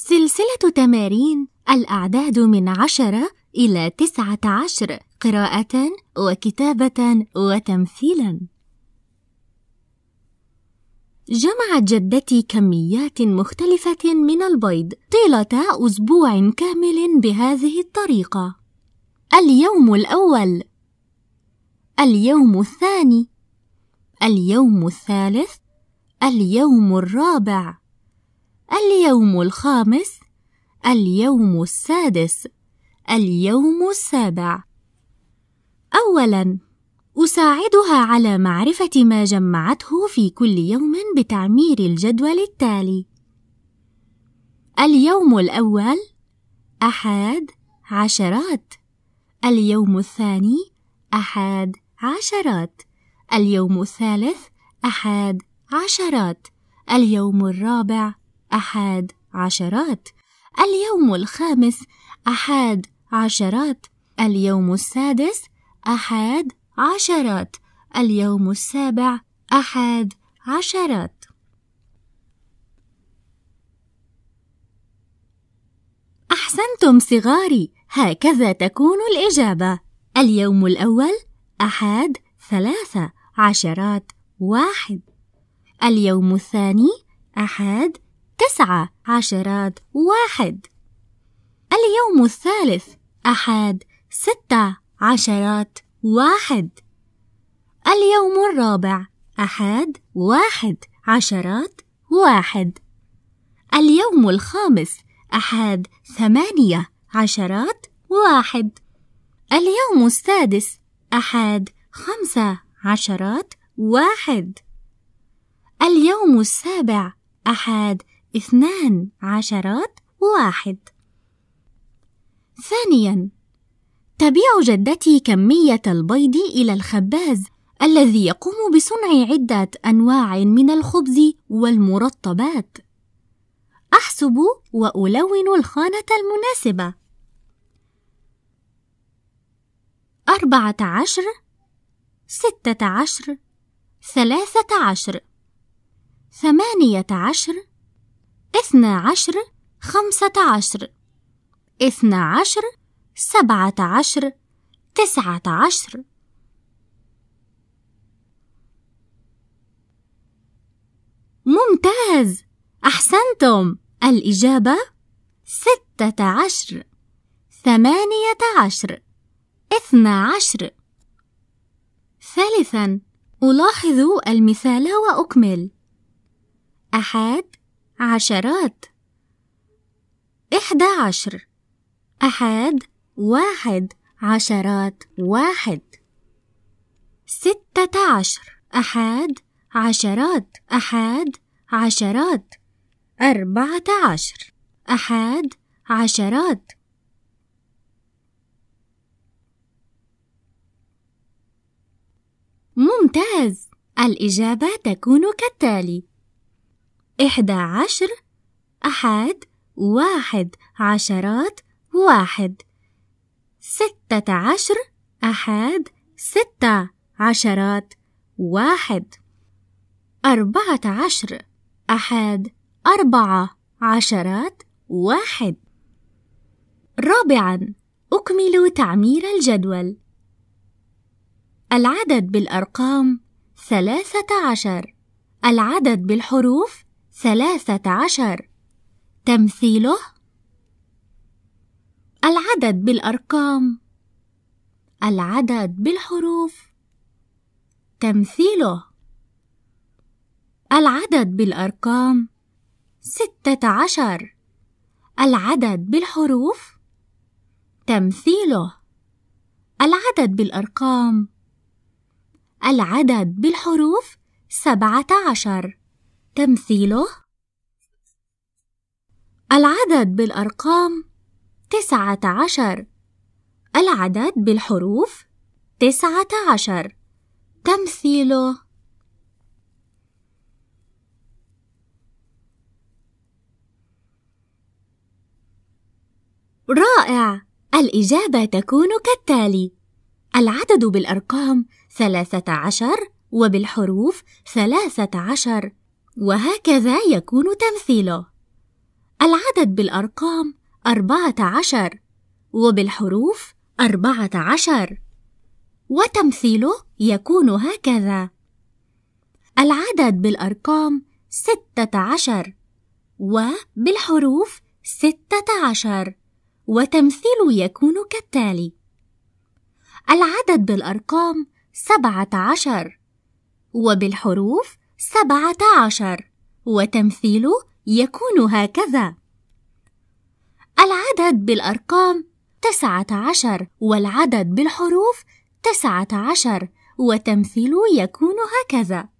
سلسلة تمارين الأعداد من عشرة إلى تسعة عشر قراءة وكتابة وتمثيلا جمعت جدتي كميات مختلفة من البيض طيلة أسبوع كامل بهذه الطريقة اليوم الأول اليوم الثاني اليوم الثالث اليوم الرابع اليوم الخامس اليوم السادس اليوم السابع اولا اساعدها على معرفه ما جمعته في كل يوم بتعمير الجدول التالي اليوم الاول احد عشرات اليوم الثاني احد عشرات اليوم الثالث احد عشرات اليوم الرابع أحد عشرات اليوم الخامس أحد عشرات اليوم السادس أحد عشرات اليوم السابع أحد عشرات أحسنتم صغاري هكذا تكون الإجابة اليوم الأول أحد ثلاثة عشرات واحد اليوم الثاني أحد تسعة عشرات واحد اليوم الثالث أحد ستة عشرات واحد اليوم الرابع أحد واحد عشرات واحد اليوم الخامس أحد ثمانية عشرات واحد اليوم السادس أحد خمسة عشرات واحد اليوم السابع أحد اثنان عشرات واحد ثانيا تبيع جدتي كمية البيض إلى الخباز الذي يقوم بصنع عدة أنواع من الخبز والمرطبات. أحسب وألون الخانة المناسبة. أربعة عشر، ستة عشر، ثلاثة عشر، ثمانية عشر، اثنى عشر خمسة عشر اثنى عشر سبعة عشر تسعة عشر ممتاز أحسنتم الإجابة ستة عشر ثمانية عشر اثنى عشر ثالثا ألاحظ المثال وأكمل أحد عشرات إحدى عشر أحد واحد عشرات واحد ستة عشر أحد عشرات أحد عشرات أربعة عشر أحد عشرات ممتاز الإجابة تكون كالتالي إحدى عشر أحد واحد عشرات واحد ستة عشر أحد ستة عشرات واحد أربعة عشر أحد أربعة عشرات واحد رابعاً أكمل تعمير الجدول العدد بالأرقام ثلاثة عشر العدد بالحروف ثلاثة عشر تمثيله العدد بالأرقام العدد بالحروف تمثيله العدد بالأرقام ستة عشر العدد بالحروف تمثيله العدد بالأرقام العدد بالحروف سبعة عشر تمثيله العدد بالأرقام تسعة عشر العدد بالحروف تسعة عشر تمثيله رائع الإجابة تكون كالتالي العدد بالأرقام ثلاثة عشر وبالحروف ثلاثة عشر وهكذا يكون تمثيله العدد بالأرقام أربعة عشر وبالحروف أربعة عشر وتمثيله يكون هكذا العدد بالأرقام ستة عشر وبالحروف ستة عشر وتمثيله يكون كالتالي العدد بالأرقام سبعة عشر وبالحروف سبعة عشر وتمثيل يكون هكذا العدد بالأرقام تسعة عشر والعدد بالحروف تسعة عشر وتمثيل يكون هكذا